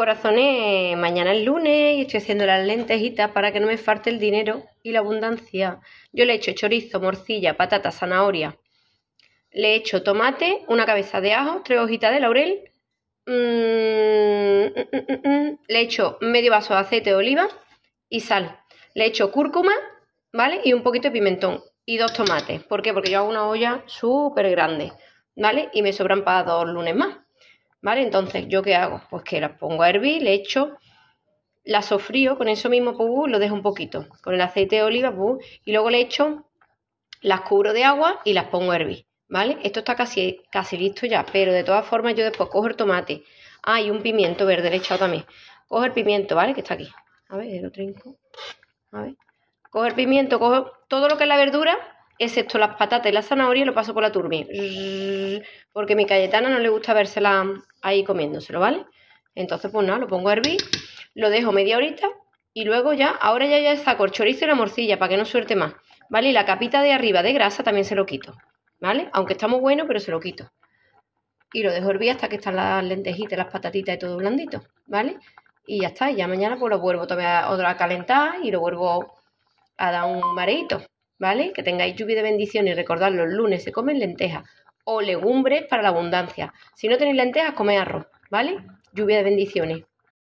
Corazones, eh, mañana es lunes y estoy haciendo las lentejitas para que no me falte el dinero y la abundancia. Yo le he hecho chorizo, morcilla, patata, zanahoria. Le he hecho tomate, una cabeza de ajo, tres hojitas de laurel. Le he hecho le echo medio vaso de aceite de oliva y sal. Le he hecho cúrcuma, ¿vale? Y un poquito de pimentón y dos tomates. ¿Por qué? Porque yo hago una olla súper grande, ¿vale? Y me sobran para dos lunes más. ¿Vale? Entonces, ¿yo qué hago? Pues que las pongo a hervir, le echo, las sofrío con eso mismo, pubú, pues, uh, lo dejo un poquito, con el aceite de oliva, pues, uh, y luego le echo, las cubro de agua y las pongo a hervir, ¿vale? Esto está casi, casi listo ya, pero de todas formas yo después cojo el tomate, ah, y un pimiento verde le he echado también, cojo el pimiento, ¿vale? Que está aquí, a ver, lo trinco, a ver, cojo el pimiento, cojo todo lo que es la verdura, excepto las patatas y la zanahoria, lo paso por la turbina. Porque mi Cayetana no le gusta versela ahí comiéndoselo, ¿vale? Entonces, pues nada, lo pongo a hervir, lo dejo media horita y luego ya, ahora ya, ya está el y la morcilla para que no suerte más, ¿vale? Y la capita de arriba de grasa también se lo quito, ¿vale? Aunque está muy bueno, pero se lo quito. Y lo dejo hervir hasta que están las lentejitas, las patatitas y todo blandito, ¿vale? Y ya está, y ya mañana pues lo vuelvo todavía a calentar y lo vuelvo a dar un mareito. ¿vale? Que tengáis lluvia de bendiciones. y recordad, los lunes se comen lentejas o legumbres para la abundancia. Si no tenéis lentejas, comed arroz, ¿vale? Lluvia de bendiciones.